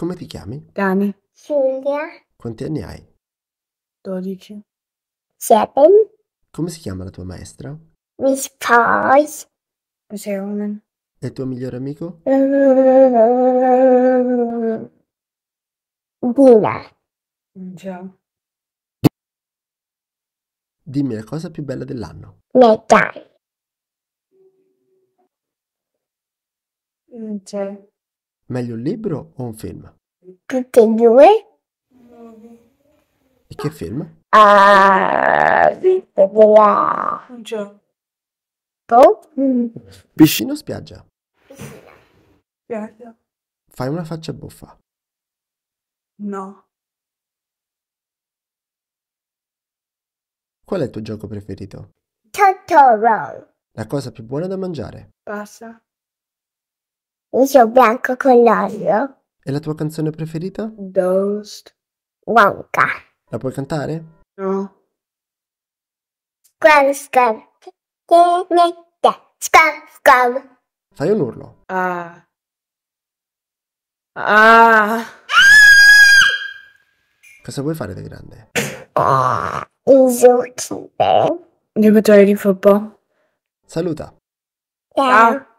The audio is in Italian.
Come ti chiami? Dani. Giulia. Quanti anni hai? 12. 7. Come si chiama la tua maestra? Miss Pais. Cos'è Roman? E il tuo migliore amico? Dina. Ciao. Dimmi la cosa più bella dell'anno. Natale. Non mm, c'è. Meglio un libro o un film? Tutti e due. E che film? Ah, della... Non c'è. Piscina o spiaggia? Piscina. Spiaggia. Fai una faccia buffa. No. Qual è il tuo gioco preferito? Totoro. La cosa più buona da mangiare? Passa viso bianco con l'olio. E la tua canzone preferita? Ghost Wonka. La puoi cantare? No. Squam, squam. Squam, squam. Fai un urlo. Ah. Ah. Cosa vuoi fare da grande? Ah, il zookeeper. Giocatore di football. Saluta. Ciao. Yeah.